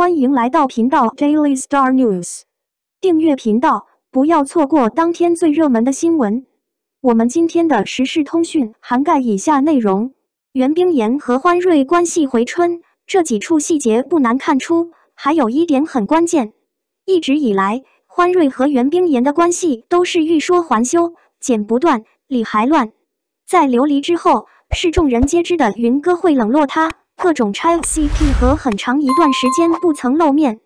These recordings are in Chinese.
欢迎来到频道 Daily Star News，订阅频道，不要错过当天最热门的新闻。我们今天的时事通讯涵盖以下内容：袁冰妍和欢瑞关系回春，这几处细节不难看出。还有一点很关键，一直以来，欢瑞和袁冰妍的关系都是欲说还休，剪不断，理还乱。在琉璃之后，是众人皆知的云歌会冷落她。各种拆 CP 和很长一段时间不曾露面，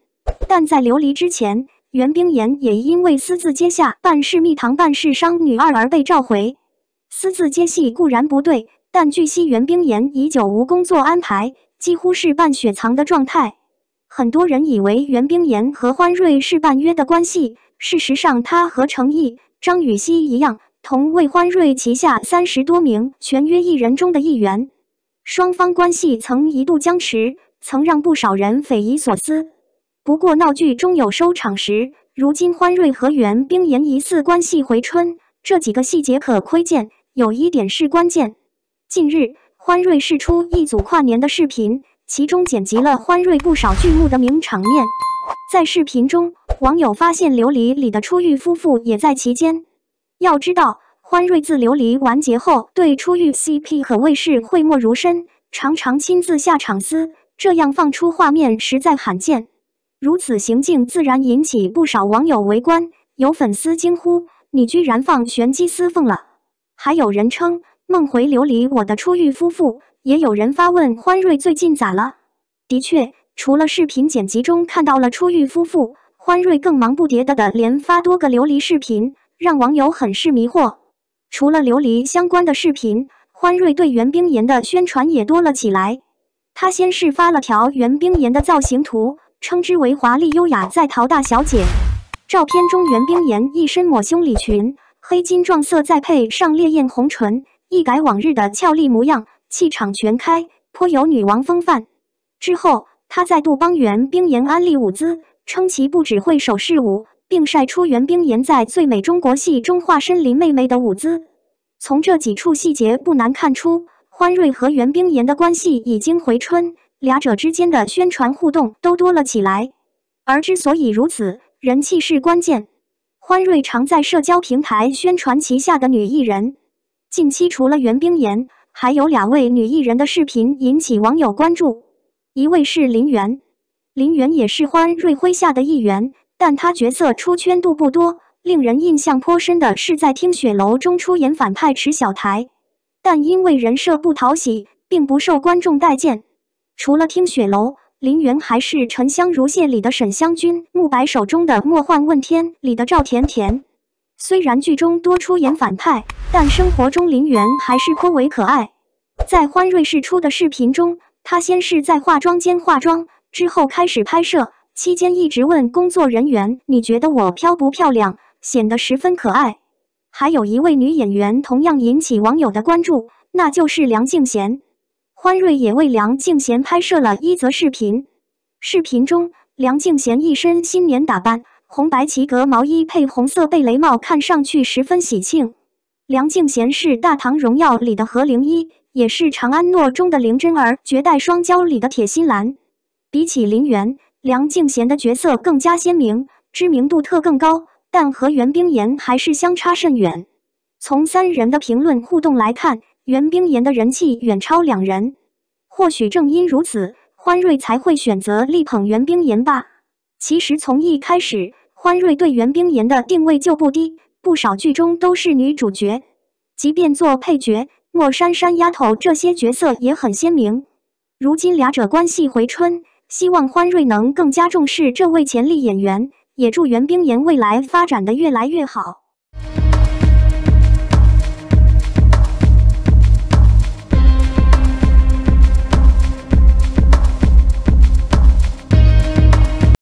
但在琉璃之前，袁冰妍也因为私自接下半是蜜糖半是伤女二而被召回。私自接戏固然不对，但据悉袁冰妍已久无工作安排，几乎是半雪藏的状态。很多人以为袁冰妍和欢瑞是半约的关系，事实上她和程毅、张雨曦一样，同为欢瑞旗下三十多名全约艺人中的一员。双方关系曾一度僵持，曾让不少人匪夷所思。不过闹剧终有收场时，如今欢瑞和袁冰妍疑似关系回春，这几个细节可窥见。有一点是关键。近日，欢瑞释出一组跨年的视频，其中剪辑了欢瑞不少剧目的名场面。在视频中，网友发现《琉璃》里的初遇夫妇也在其间。要知道。欢瑞自《琉璃》完结后，对初遇 CP 可谓是讳莫如深，常常亲自下场撕，这样放出画面实在罕见。如此行径自然引起不少网友围观。有粉丝惊呼：“你居然放玄机私放了！”还有人称“梦回琉璃”，我的初遇夫妇。也有人发问：“欢瑞最近咋了？”的确，除了视频剪辑中看到了初遇夫妇，欢瑞更忙不迭的的连发多个《琉璃》视频，让网友很是迷惑。除了琉璃相关的视频，欢瑞对袁冰妍的宣传也多了起来。他先是发了条袁冰妍的造型图，称之为“华丽优雅在逃大小姐”。照片中，袁冰妍一身抹胸礼裙，黑金撞色再配上烈焰红唇，一改往日的俏丽模样，气场全开，颇有女王风范。之后，他再度帮袁冰妍安利舞姿，称其不只会手势舞，并晒出袁冰妍在《最美中国戏》中化身林妹妹的舞姿。从这几处细节不难看出，欢瑞和袁冰妍的关系已经回春，两者之间的宣传互动都多了起来。而之所以如此，人气是关键。欢瑞常在社交平台宣传旗下的女艺人，近期除了袁冰妍，还有两位女艺人的视频引起网友关注。一位是林媛，林媛也是欢瑞麾下的一员，但她角色出圈度不多。令人印象颇深的是，在听雪楼中出演反派池小台，但因为人设不讨喜，并不受观众待见。除了听雪楼，林源还是《沉香如屑》里的沈香君、慕白手中的《莫幻问天》里的赵甜甜。虽然剧中多出演反派，但生活中林源还是颇为可爱。在欢瑞室出的视频中，他先是在化妆间化妆，之后开始拍摄，期间一直问工作人员：“你觉得我漂不漂亮？”显得十分可爱。还有一位女演员同样引起网友的关注，那就是梁静娴。欢瑞也为梁静娴拍摄了一则视频。视频中，梁静娴一身新年打扮，红白棋格毛衣配红色贝雷帽，看上去十分喜庆。梁静娴是《大唐荣耀》里的何灵依，也是《长安诺》中的灵真儿，《绝代双骄》里的铁心兰。比起林媛，梁静娴的角色更加鲜明，知名度特更高。但和袁冰妍还是相差甚远。从三人的评论互动来看，袁冰妍的人气远超两人。或许正因如此，欢瑞才会选择力捧袁冰妍吧。其实从一开始，欢瑞对袁冰妍的定位就不低，不少剧中都是女主角，即便做配角，莫珊珊、丫头这些角色也很鲜明。如今俩者关系回春，希望欢瑞能更加重视这位潜力演员。也祝袁冰妍未来发展的越来越好。